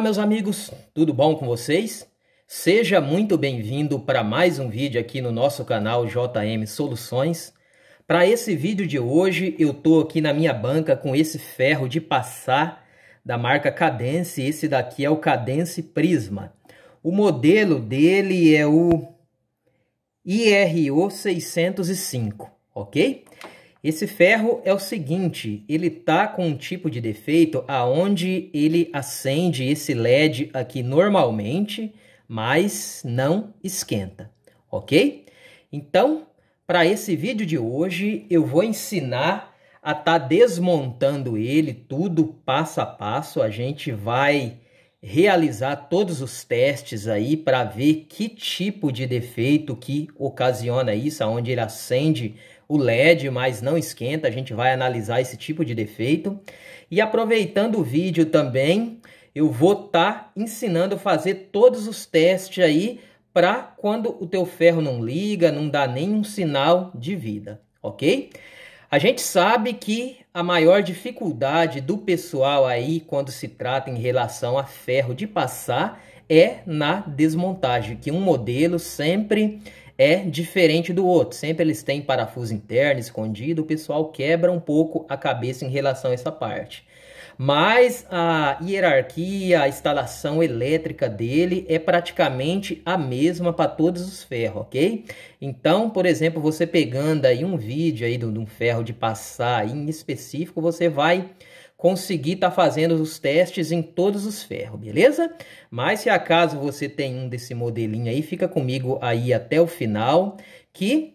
Olá, meus amigos, tudo bom com vocês? Seja muito bem-vindo para mais um vídeo aqui no nosso canal JM Soluções. Para esse vídeo de hoje, eu estou aqui na minha banca com esse ferro de passar da marca Cadence. Esse daqui é o Cadence Prisma. O modelo dele é o IRO 605, ok? Esse ferro é o seguinte, ele tá com um tipo de defeito aonde ele acende esse LED aqui normalmente, mas não esquenta, ok? Então, para esse vídeo de hoje, eu vou ensinar a tá desmontando ele tudo passo a passo. A gente vai realizar todos os testes aí para ver que tipo de defeito que ocasiona isso, aonde ele acende o LED, mas não esquenta, a gente vai analisar esse tipo de defeito. E aproveitando o vídeo também, eu vou estar tá ensinando a fazer todos os testes aí para quando o teu ferro não liga, não dá nenhum sinal de vida, ok? A gente sabe que a maior dificuldade do pessoal aí quando se trata em relação a ferro de passar é na desmontagem, que um modelo sempre é diferente do outro. Sempre eles têm parafuso interno escondido, o pessoal quebra um pouco a cabeça em relação a essa parte. Mas a hierarquia, a instalação elétrica dele é praticamente a mesma para todos os ferros, ok? Então, por exemplo, você pegando aí um vídeo aí de um ferro de passar em específico, você vai conseguir estar tá fazendo os testes em todos os ferros, beleza? Mas se acaso você tem um desse modelinho aí, fica comigo aí até o final, que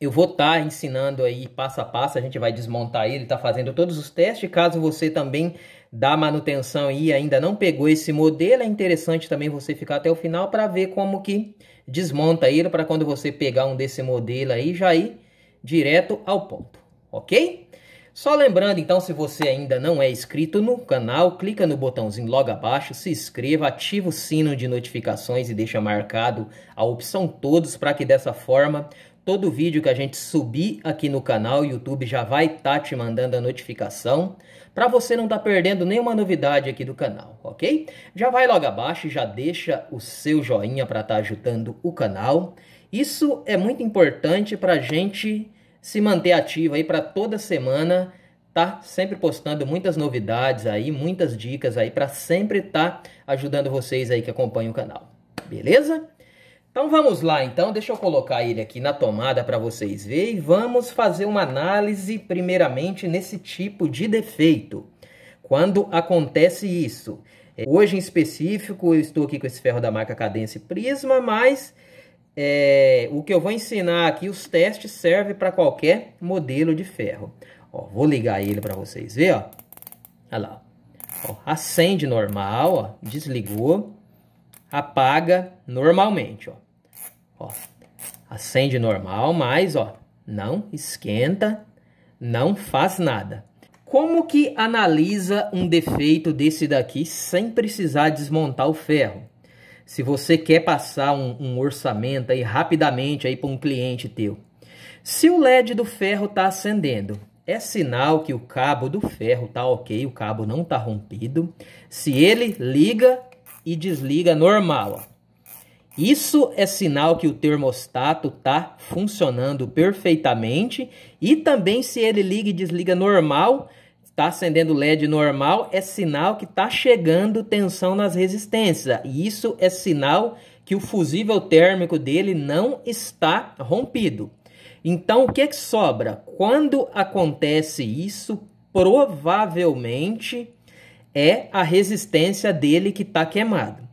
eu vou estar tá ensinando aí passo a passo, a gente vai desmontar ele, tá fazendo todos os testes, caso você também dá manutenção e ainda não pegou esse modelo, é interessante também você ficar até o final para ver como que desmonta ele, para quando você pegar um desse modelo aí, já ir direto ao ponto, ok? Só lembrando, então, se você ainda não é inscrito no canal, clica no botãozinho logo abaixo, se inscreva, ativa o sino de notificações e deixa marcado a opção todos para que dessa forma todo vídeo que a gente subir aqui no canal, o YouTube já vai estar tá te mandando a notificação para você não estar tá perdendo nenhuma novidade aqui do canal, ok? Já vai logo abaixo e já deixa o seu joinha para estar tá ajudando o canal. Isso é muito importante para a gente se manter ativo aí para toda semana tá sempre postando muitas novidades aí, muitas dicas aí para sempre estar tá ajudando vocês aí que acompanham o canal. Beleza? Então vamos lá, então, deixa eu colocar ele aqui na tomada para vocês verem. Vamos fazer uma análise primeiramente nesse tipo de defeito. Quando acontece isso? É, hoje em específico eu estou aqui com esse ferro da marca Cadence Prisma, mas é, o que eu vou ensinar aqui, os testes, servem para qualquer modelo de ferro. Ó, vou ligar ele para vocês verem, ó. Olha lá. Ó, acende normal, ó, desligou. Apaga normalmente, ó. ó. Acende normal, mas, ó, não esquenta, não faz nada. Como que analisa um defeito desse daqui sem precisar desmontar o ferro? se você quer passar um, um orçamento aí rapidamente aí para um cliente teu. Se o LED do ferro está acendendo, é sinal que o cabo do ferro está ok, o cabo não está rompido. Se ele liga e desliga normal, ó. Isso é sinal que o termostato está funcionando perfeitamente e também se ele liga e desliga normal, Tá acendendo LED normal é sinal que tá chegando tensão nas resistências. E isso é sinal que o fusível térmico dele não está rompido. Então, o que, é que sobra? Quando acontece isso, provavelmente é a resistência dele que está queimada.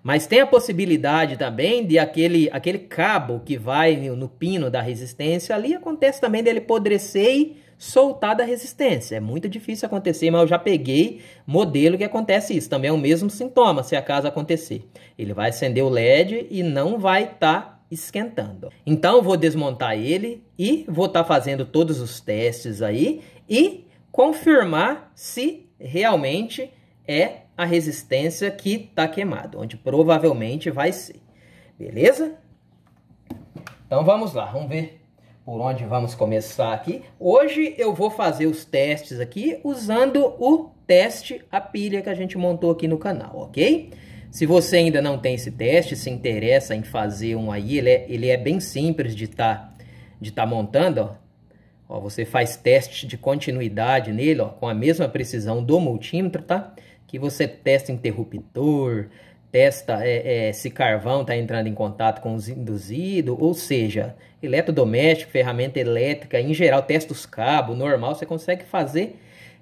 Mas tem a possibilidade também de aquele, aquele cabo que vai no, pino da resistência ali, acontece também dele podrecer e soltar da resistência. É muito difícil acontecer, mas eu já peguei modelo que acontece isso. Também é o mesmo sintoma, se acaso acontecer. Ele vai acender o LED e não vai estar tá esquentando. Então vou desmontar ele e vou estar tá fazendo todos os testes aí e confirmar se realmente é a resistência que está queimada, onde provavelmente vai ser. Beleza? Então vamos lá, vamos ver por onde vamos começar aqui. Hoje eu vou fazer os testes aqui usando o teste a pilha que a gente montou aqui no canal, ok? Se você ainda não tem esse teste, se interessa em fazer um aí, ele é, ele é bem simples de estar tá, de tá montando, ó. ó. Você faz teste de continuidade nele, ó, com a mesma precisão do multímetro, tá? Que você testa interruptor, testa é, é, se carvão está entrando em contato com os induzidos, ou seja, eletrodoméstico, ferramenta elétrica, em geral, testa os cabos, normal, você consegue fazer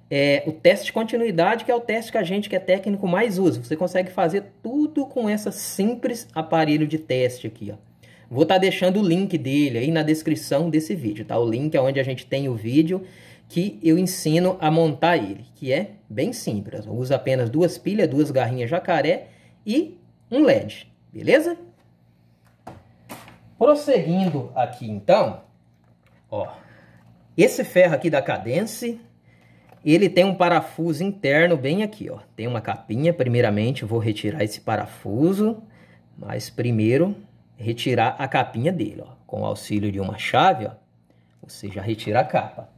é, o teste de continuidade, que é o teste que a gente que é técnico mais usa. Você consegue fazer tudo com esse simples aparelho de teste aqui, ó. Vou estar tá deixando o link dele aí na descrição desse vídeo, tá? O link é onde a gente tem o vídeo que eu ensino a montar ele, que é bem simples. Usa apenas duas pilhas, duas garrinhas jacaré e um LED, beleza? Prosseguindo aqui então, ó, esse ferro aqui da Cadence, ele tem um parafuso interno bem aqui, ó. Tem uma capinha, primeiramente vou retirar esse parafuso, mas primeiro retirar a capinha dele, ó. Com o auxílio de uma chave, ó, você já retira a capa.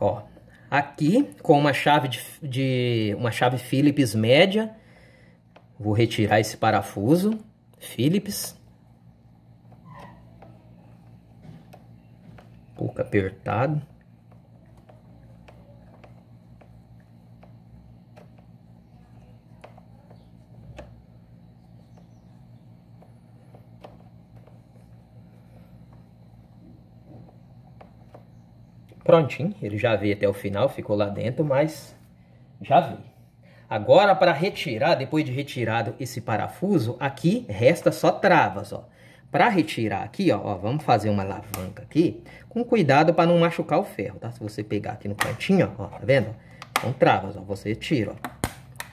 Ó, aqui com uma chave de, de uma chave Phillips média. Vou retirar esse parafuso Phillips. pouco apertado. prontinho, ele já veio até o final, ficou lá dentro, mas já veio. Agora, para retirar, depois de retirado esse parafuso, aqui resta só travas, ó. Para retirar aqui, ó, ó, vamos fazer uma alavanca aqui, com cuidado para não machucar o ferro, tá? Se você pegar aqui no cantinho, ó, tá vendo? São então, travas, ó, você tira,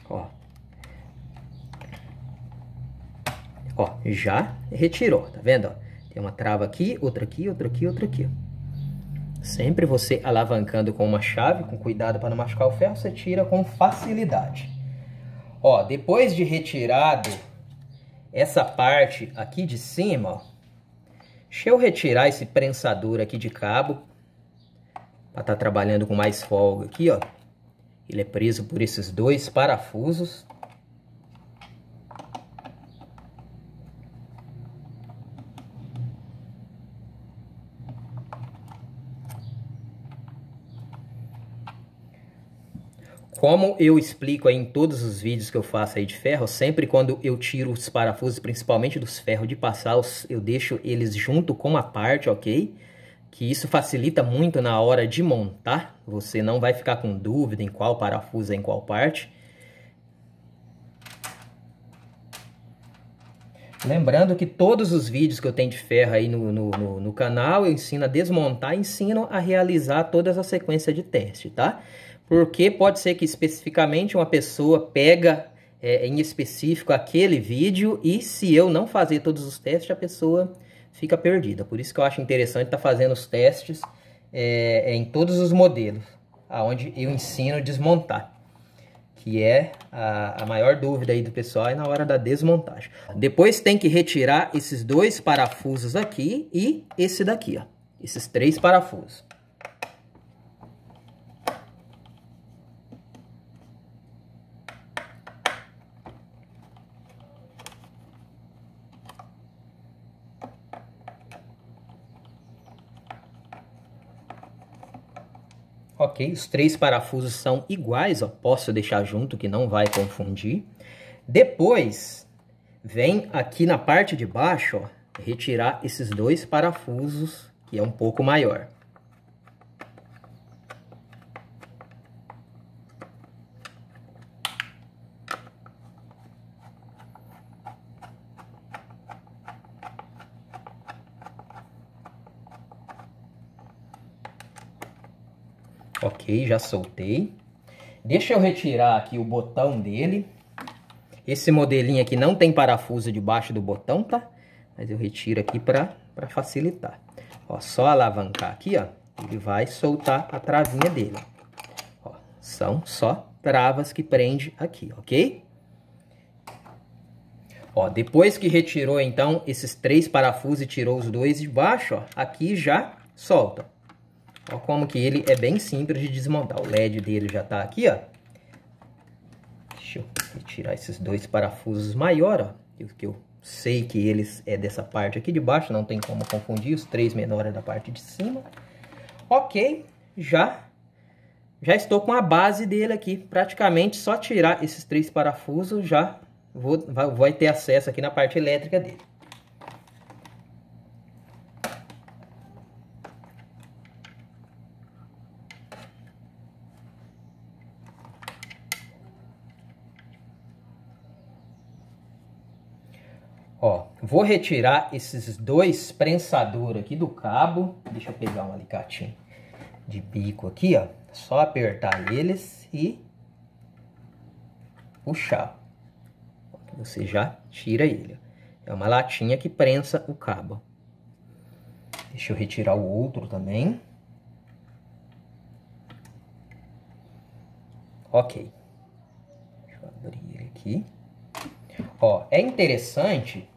ó. Ó, ó já retirou, tá vendo? Ó? Tem uma trava aqui, outra aqui, outra aqui, outra aqui, ó. Sempre você alavancando com uma chave, com cuidado para não machucar o ferro, você tira com facilidade. Ó, depois de retirado essa parte aqui de cima, ó, deixa eu retirar esse prensador aqui de cabo para estar tá trabalhando com mais folga aqui, ó. Ele é preso por esses dois parafusos. Como eu explico aí em todos os vídeos que eu faço aí de ferro, sempre quando eu tiro os parafusos, principalmente dos ferros de passar, eu deixo eles junto com a parte, ok? Que isso facilita muito na hora de montar, você não vai ficar com dúvida em qual parafuso é em qual parte. Lembrando que todos os vídeos que eu tenho de ferro aí no, no, no, no canal, eu ensino a desmontar, ensino a realizar toda essa sequência de teste, Tá? porque pode ser que especificamente uma pessoa pega é, em específico aquele vídeo e se eu não fazer todos os testes, a pessoa fica perdida. Por isso que eu acho interessante estar tá fazendo os testes é, é, em todos os modelos, aonde eu ensino a desmontar que é a, a, maior dúvida aí do pessoal é na hora da desmontagem. Depois tem que retirar esses dois parafusos aqui e esse daqui, ó. Esses três parafusos. ok? Os três parafusos são iguais, ó. Posso deixar junto que não vai confundir. Depois, vem aqui na parte de baixo, ó, retirar esses dois parafusos, que é um pouco maior. Ok, já soltei. Deixa eu retirar aqui o botão dele. Esse modelinho aqui não tem parafuso debaixo do botão, tá? Mas eu retiro aqui para facilitar. Ó, só alavancar aqui, ó. Ele vai soltar a travinha dele. Ó, são só travas que prende aqui, ok? Ó, depois que retirou, então, esses três parafusos e tirou os dois de baixo, ó, aqui já solta. Ó como que ele é bem simples de desmontar. O LED dele já tá aqui, ó. Deixa eu retirar esses dois parafusos maiores, ó. Que eu sei que eles é dessa parte aqui de baixo, não tem como confundir. Os três menores da parte de cima. Ok, já, já estou com a base dele aqui. Praticamente só tirar esses três parafusos já vou, vai, vai ter acesso aqui na parte elétrica dele. Vou retirar esses dois prensadores aqui do cabo. Deixa eu pegar um alicatinho de bico aqui, ó. Só apertar eles e puxar. Você já tira ele. É uma latinha que prensa o cabo. Deixa eu retirar o outro também. Ok. Deixa eu abrir ele aqui. Ó, é interessante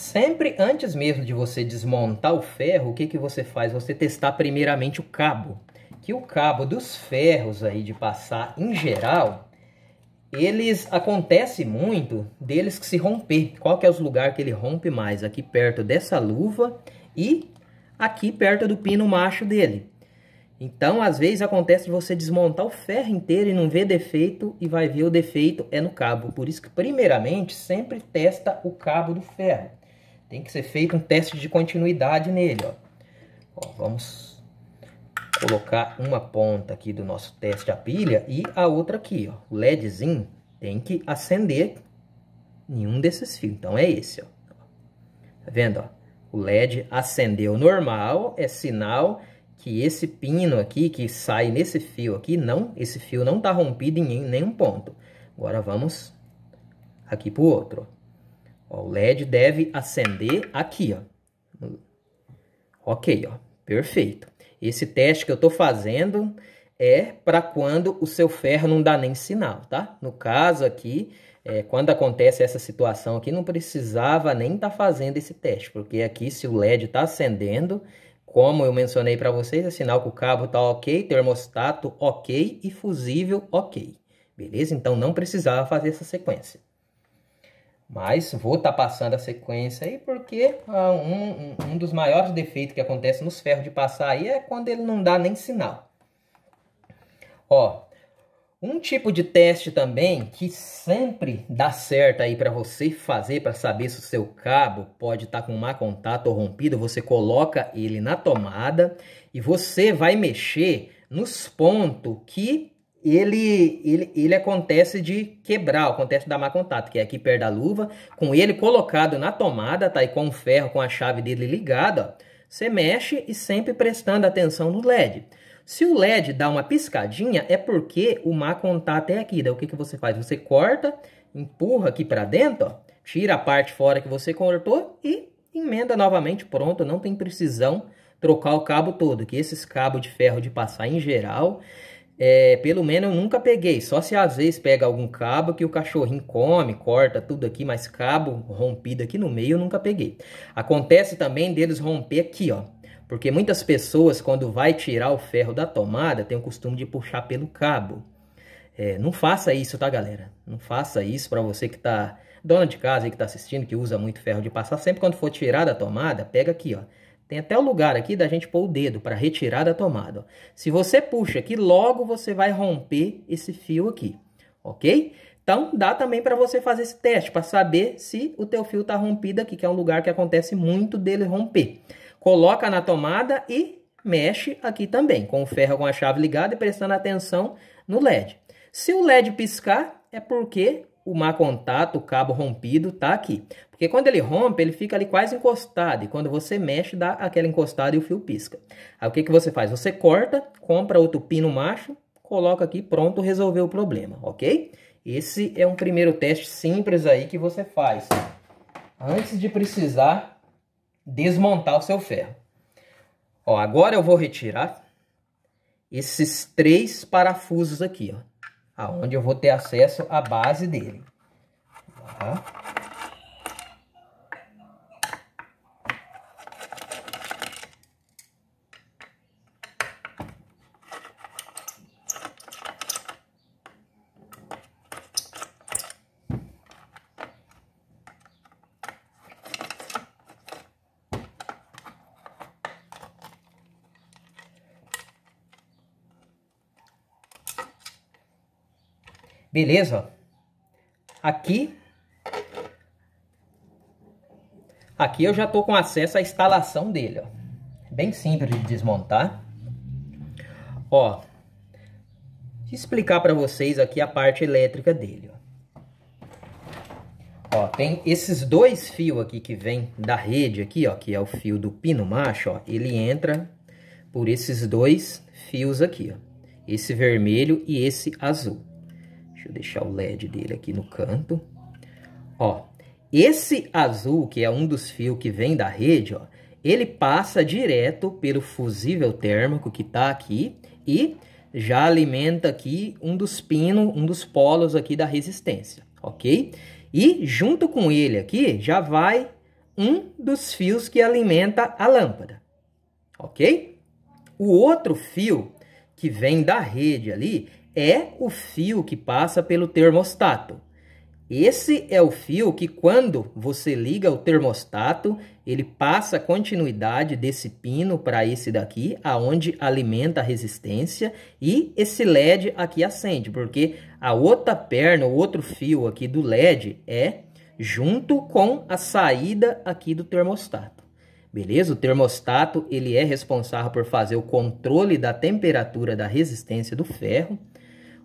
Sempre antes mesmo de você desmontar o ferro, o que, que você faz? Você testar primeiramente o cabo. Que o cabo dos ferros aí de passar em geral, eles acontece muito deles que se romper. Qual que é os lugares que ele rompe mais? Aqui perto dessa luva e aqui perto do pino macho dele. Então, às vezes acontece de você desmontar o ferro inteiro e não ver defeito e vai ver o defeito é no cabo. Por isso que primeiramente sempre testa o cabo do ferro. Tem que ser feito um teste de continuidade nele, ó. ó vamos colocar uma ponta aqui do nosso teste a pilha e a outra aqui, ó. O LEDzinho tem que acender nenhum desses fios. Então, é esse, ó. Tá vendo, ó? O LED acendeu normal, é sinal que esse pino aqui, que sai nesse fio aqui, não, esse fio não está rompido em nenhum ponto. Agora vamos aqui para o outro. Ó, o LED deve acender aqui, ó. Ok, ó. Perfeito. Esse teste que eu estou fazendo é para quando o seu ferro não dá nem sinal, tá? No caso aqui, é, quando acontece essa situação aqui, não precisava nem estar tá fazendo esse teste, porque aqui se o LED está acendendo, como eu mencionei para vocês, é sinal que o cabo está ok, termostato ok e fusível ok. Beleza? Então não precisava fazer essa sequência. Mas vou estar tá passando a sequência aí, porque ah, um, um, dos maiores defeitos que acontece nos ferros de passar aí é quando ele não dá nem sinal. Ó, um tipo de teste também que sempre dá certo aí para você fazer, para saber se o seu cabo pode estar tá com má contato ou rompido, você coloca ele na tomada e você vai mexer nos pontos que ele, ele, ele acontece de quebrar, acontece dar má contato, que é aqui perto da luva, com ele colocado na tomada, tá? E com o ferro, com a chave dele ligada, você mexe e sempre prestando atenção no LED. Se o LED dá uma piscadinha, é porque o má contato é aqui. Daí o que, que você faz? Você corta, empurra aqui para dentro, ó, tira a parte fora que você cortou e emenda novamente, pronto, não tem precisão trocar o cabo todo, que esses cabos de ferro de passar em geral, é, pelo menos eu nunca peguei, só se às vezes pega algum cabo que o cachorrinho come, corta tudo aqui, mas cabo rompido aqui no meio eu nunca peguei. Acontece também deles romper aqui, ó. Porque muitas pessoas, quando vai tirar o ferro da tomada, tem o costume de puxar pelo cabo. É, não faça isso, tá, galera? Não faça isso para você que tá dona de casa aí que tá assistindo, que usa muito ferro de passar. Sempre quando for tirar da tomada, pega aqui, ó. Tem até o lugar aqui da gente pôr o dedo para retirar da tomada. Ó. Se você puxa aqui, logo você vai romper esse fio aqui, ok? Então, dá também para você fazer esse teste, para saber se o teu fio está rompido aqui, que é um lugar que acontece muito dele romper. Coloca na tomada e mexe aqui também, com o ferro com a chave ligada e prestando atenção no LED. Se o LED piscar, é porque o má contato, o cabo rompido, tá aqui. Porque quando ele rompe, ele fica ali quase encostado. E quando você mexe, dá aquela encostada e o fio pisca. Aí o que, que você faz? Você corta, compra outro pino macho, coloca aqui, pronto, resolveu o problema, ok? Esse é um primeiro teste simples aí que você faz. Antes de precisar desmontar o seu ferro. Ó, agora eu vou retirar esses três parafusos aqui, ó aonde eu vou ter acesso à base dele. Tá? Beleza? Aqui, aqui eu já estou com acesso à instalação dele, ó. Bem simples de desmontar. Ó, explicar para vocês aqui a parte elétrica dele, ó. Ó, tem esses dois fios aqui que vem da rede aqui, ó, que é o fio do pino macho, ó, ele entra por esses dois fios aqui, ó. Esse vermelho e esse azul. Deixa eu deixar o LED dele aqui no canto. Ó, esse azul, que é um dos fios que vem da rede, ó, ele passa direto pelo fusível térmico que tá aqui e já alimenta aqui um dos pinos, um dos polos aqui da resistência, ok? E junto com ele aqui já vai um dos fios que alimenta a lâmpada, ok? O outro fio que vem da rede ali, é o fio que passa pelo termostato. Esse é o fio que, quando você liga o termostato, ele passa a continuidade desse pino para esse daqui, aonde alimenta a resistência, e esse LED aqui acende, porque a outra perna, o outro fio aqui do LED é junto com a saída aqui do termostato. Beleza? O termostato ele é responsável por fazer o controle da temperatura da resistência do ferro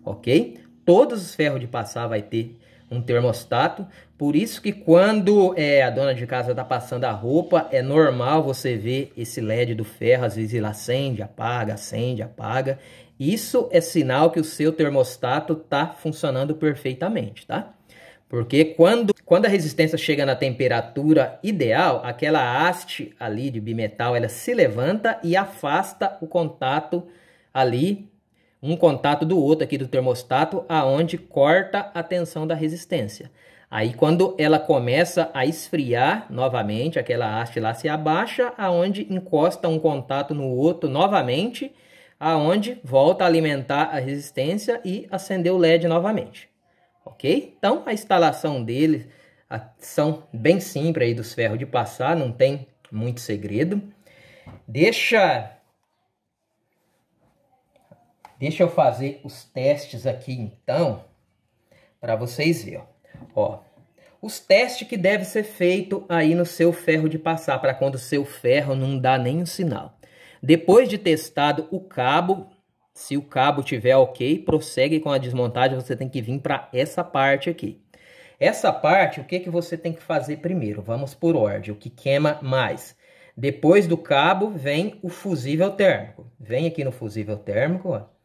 ok? Todos os ferros de passar vai ter um termostato, por isso que quando é, a dona de casa está passando a roupa, é normal você ver esse LED do ferro, às vezes ele acende, apaga, acende, apaga. Isso é sinal que o seu termostato está funcionando perfeitamente, tá? Porque quando, quando a resistência chega na temperatura ideal, aquela haste ali de bimetal, ela se levanta e afasta o contato ali um contato do outro aqui do termostato, aonde corta a tensão da resistência. Aí quando ela começa a esfriar novamente, aquela haste lá se abaixa, aonde encosta um contato no outro novamente, aonde volta a alimentar a resistência e acender o LED novamente. Ok? Então a instalação dele a, são bem simples aí dos ferros de passar, não tem muito segredo. Deixa Deixa eu fazer os testes aqui então, para vocês verem. Ó, os testes que deve ser feito aí no seu ferro de passar, para quando o seu ferro não dá nenhum sinal. Depois de testado o cabo, se o cabo tiver ok, prossegue com a desmontagem, você tem que vir para essa parte aqui. Essa parte, o que, que você tem que fazer primeiro? Vamos por ordem, o que queima mais. Depois do cabo, vem o fusível térmico. Vem aqui no fusível térmico, ó.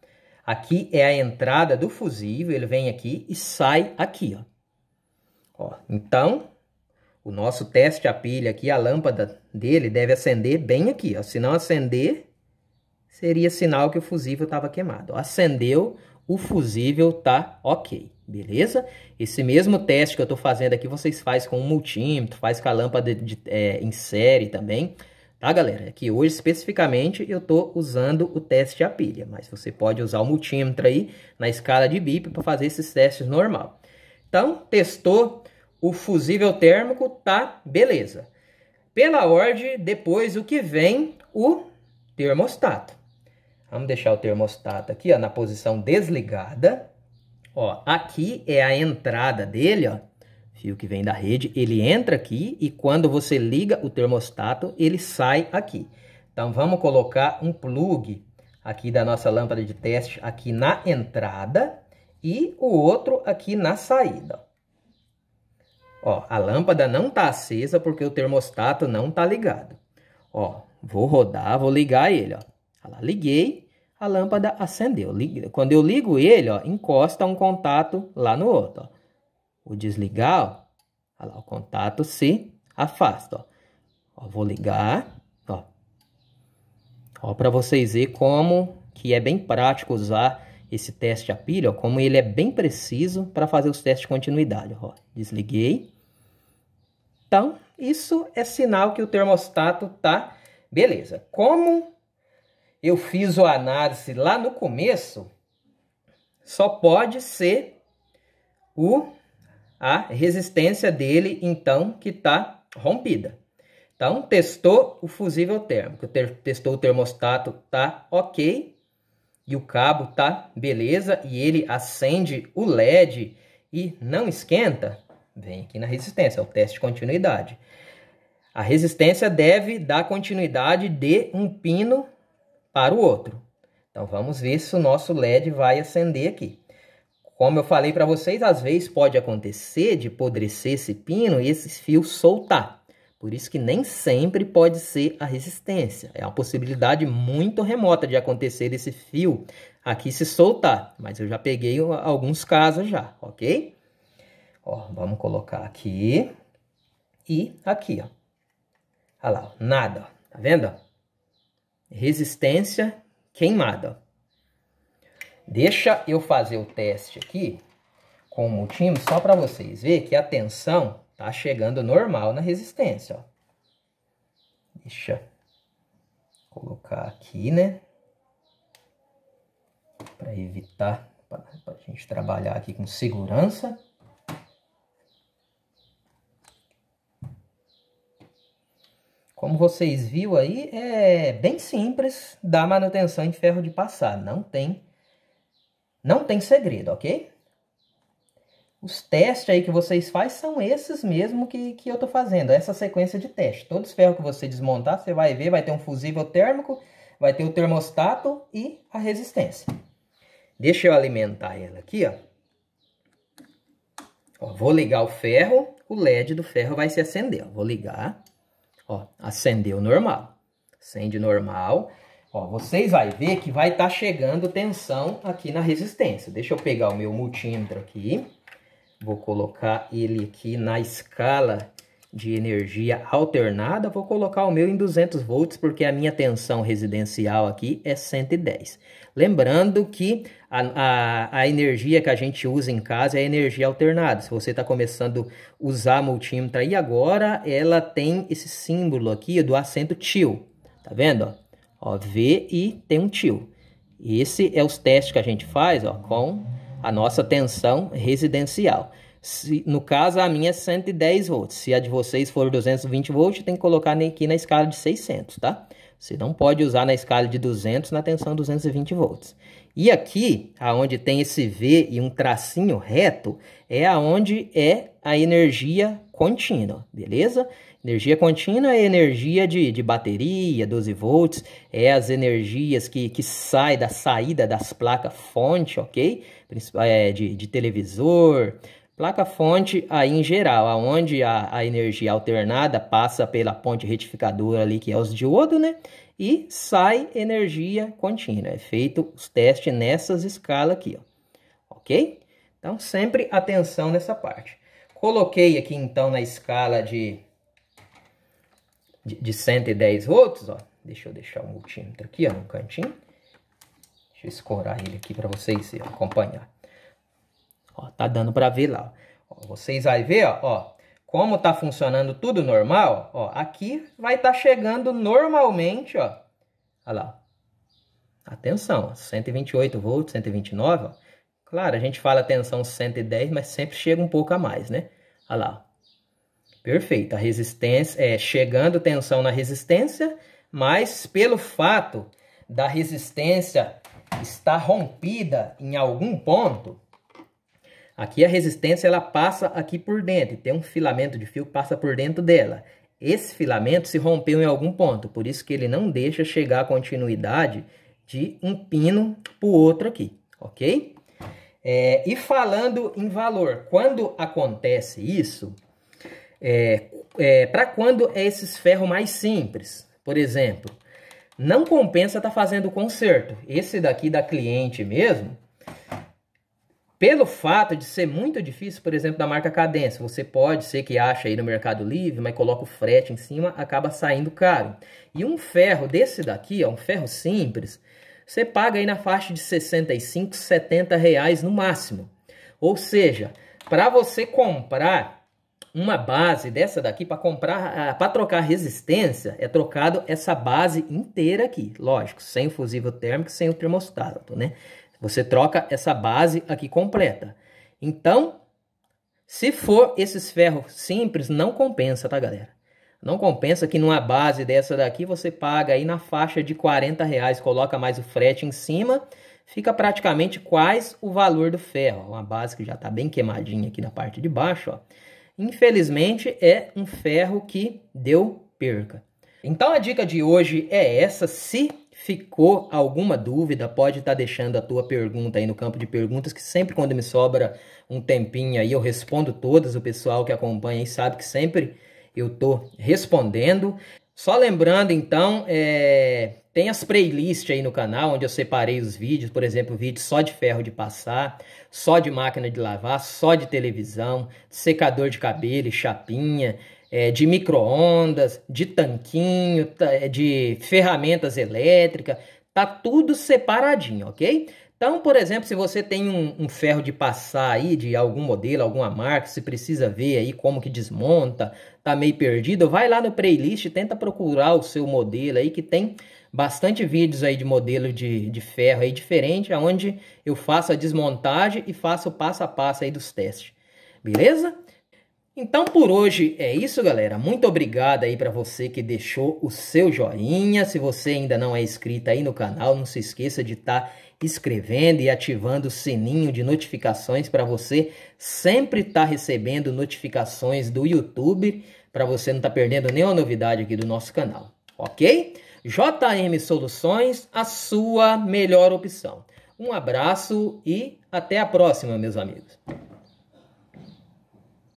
Aqui é a entrada do fusível, ele vem aqui e sai aqui, ó. ó então, o nosso teste a pilha aqui, a lâmpada dele deve acender bem aqui, ó. Se não acender, seria sinal que o fusível estava queimado. acendeu, o fusível tá ok, beleza? Esse mesmo teste que eu estou fazendo aqui, vocês fazem com o multímetro, faz com a lâmpada de, é, em série também. Tá, galera? Aqui hoje, especificamente, eu tô usando o teste a pilha, mas você pode usar o multímetro aí na escala de BIP para fazer esses testes normal. Então, testou o fusível térmico, tá? Beleza. Pela ordem, depois o que vem? O termostato. Vamos deixar o termostato aqui, ó, na posição desligada. Ó, aqui é a entrada dele, ó, fio que vem da rede, ele entra aqui e quando você liga o termostato, ele sai aqui. Então vamos colocar um plug aqui da nossa lâmpada de teste aqui na entrada e o outro aqui na saída. Ó, a lâmpada não está acesa porque o termostato não está ligado. Ó, vou rodar, vou ligar ele, ó. Lá, liguei, a lâmpada acendeu. Quando eu ligo ele, ó, encosta um contato lá no outro, ó o desligar, ó, lá, o contato se afasta. Ó. Ó, vou ligar, ó. Ó, para vocês verem como que é bem prático usar esse teste a pilha, ó, como ele é bem preciso para fazer os testes de continuidade. Ó, desliguei. Então, isso é sinal que o termostato tá beleza. Como eu fiz a análise lá no começo, só pode ser o a resistência dele, então, que está rompida. Então, testou o fusível térmico, testou o termostato, tá ok, e o cabo tá beleza, e ele acende o LED e não esquenta, vem aqui na resistência, é o teste de continuidade. A resistência deve dar continuidade de um pino para o outro. Então, vamos ver se o nosso LED vai acender aqui. Como eu falei para vocês, às vezes pode acontecer de podrecer esse pino e esse fio soltar. Por isso que nem sempre pode ser a resistência. É uma possibilidade muito remota de acontecer esse fio aqui se soltar. Mas eu já peguei alguns casos já, ok? Ó, vamos colocar aqui e aqui, ó. Olha lá, nada, tá vendo? Resistência queimada, ó. Deixa eu fazer o teste aqui com o multímetro só para vocês verem que a tensão tá chegando normal na resistência, ó. Deixa colocar aqui, né? Para evitar, para a gente trabalhar aqui com segurança. Como vocês viram aí, é bem simples dar manutenção em ferro de passar. Não tem não tem segredo, ok? Os testes aí que vocês fazem são esses mesmo que, que eu tô fazendo, essa sequência de teste. Todos os ferros que você desmontar, você vai ver, vai ter um fusível térmico, vai ter o termostato e a resistência. Deixa eu alimentar ela aqui, ó. ó vou ligar o ferro, o LED do ferro vai se acender. Ó. Vou ligar, ó, acendeu normal. Acende normal. Ó, vocês vão ver que vai estar tá chegando tensão aqui na resistência. Deixa eu pegar o meu multímetro aqui. Vou colocar ele aqui na escala de energia alternada. Vou colocar o meu em 200 volts, porque a minha tensão residencial aqui é 110. Lembrando que a, a, a energia que a gente usa em casa é energia alternada. Se você está começando a usar multímetro aí agora, ela tem esse símbolo aqui do acento TIL. Tá vendo? Ó, V e tem um tio. Esse é os testes que a gente faz ó, com a nossa tensão residencial. Se, no caso, a minha é 110 volts. Se a de vocês for 220 volts, tem que colocar aqui na escala de 600, tá? Você não pode usar na escala de 200 na tensão 220 volts. E aqui, aonde tem esse V e um tracinho reto, é aonde é a energia contínua, beleza? Beleza? Energia contínua é energia de, de bateria, 12 volts, é as energias que, que saem da saída das placas fonte, ok? É, de, de televisor, placa fonte aí em geral, aonde a, a energia alternada passa pela ponte retificadora ali, que é os diodos, né? E sai energia contínua. É feito os testes nessas escalas aqui, ó. ok? Então, sempre atenção nessa parte. Coloquei aqui, então, na escala de de, 110 volts, ó. Deixa eu deixar o multímetro aqui, ó, no cantinho. Deixa eu escorar ele aqui para vocês acompanhar. Ó, tá dando para ver lá. Ó, vocês vai ver, ó, ó, como tá funcionando tudo normal, ó, aqui vai estar tá chegando normalmente, ó. Olha lá. Atenção, 128 volts, 129, ó. Claro, a gente fala tensão 110, mas sempre chega um pouco a mais, né? Olha lá. Perfeito. A resistência é chegando tensão na resistência, mas pelo fato da resistência estar rompida em algum ponto, aqui a resistência ela passa aqui por dentro, tem um filamento de fio que passa por dentro dela. Esse filamento se rompeu em algum ponto, por isso que ele não deixa chegar a continuidade de um pino para o outro aqui, ok? É, e falando em valor, quando acontece isso, é, é, para quando é esses ferros mais simples? Por exemplo, não compensa estar tá fazendo conserto. Esse daqui da cliente mesmo, pelo fato de ser muito difícil, por exemplo, da marca Cadence. você pode ser que acha aí no Mercado Livre, mas coloca o frete em cima, acaba saindo caro. E um ferro desse daqui, ó, um ferro simples, você paga aí na faixa de 65, 70 reais no máximo. Ou seja, para você comprar uma base dessa daqui para comprar, ah, para trocar resistência, é trocado essa base inteira aqui, lógico, sem o fusível térmico, sem o termostato, né? Você troca essa base aqui completa. Então, se for esses ferros simples, não compensa, tá, galera? Não compensa que numa base dessa daqui você paga aí na faixa de 40 reais, coloca mais o frete em cima, fica praticamente quase o valor do ferro. Uma base que já está bem queimadinha aqui na parte de baixo, ó. Infelizmente, é um ferro que deu perca. Então a dica de hoje é essa. Se ficou alguma dúvida, pode estar tá deixando a tua pergunta aí no campo de perguntas, que sempre quando me sobra um tempinho aí eu respondo todas. O pessoal que acompanha aí sabe que sempre eu tô respondendo. Só lembrando então, é, tem as playlists aí no canal, onde eu separei os vídeos, por exemplo, vídeo só de ferro de passar, só de máquina de lavar, só de televisão, secador de cabelo e chapinha, é, de micro-ondas, de tanquinho, é, de ferramentas elétricas, tá tudo separadinho, ok? Então, por exemplo, se você tem um, um, ferro de passar aí de algum modelo, alguma marca, se precisa ver aí como que desmonta, tá meio perdido, vai lá no playlist, tenta procurar o seu modelo aí que tem bastante vídeos aí de modelo de, de ferro aí diferente, onde eu faço a desmontagem e faço o passo a passo aí dos testes. Beleza? Então por hoje é isso, galera. Muito obrigado aí para você que deixou o seu joinha. Se você ainda não é inscrito aí no canal, não se esqueça de estar tá inscrevendo e ativando o sininho de notificações para você sempre estar tá recebendo notificações do YouTube, para você não estar tá perdendo nenhuma novidade aqui do nosso canal. OK? JM Soluções, a sua melhor opção. Um abraço e até a próxima, meus amigos.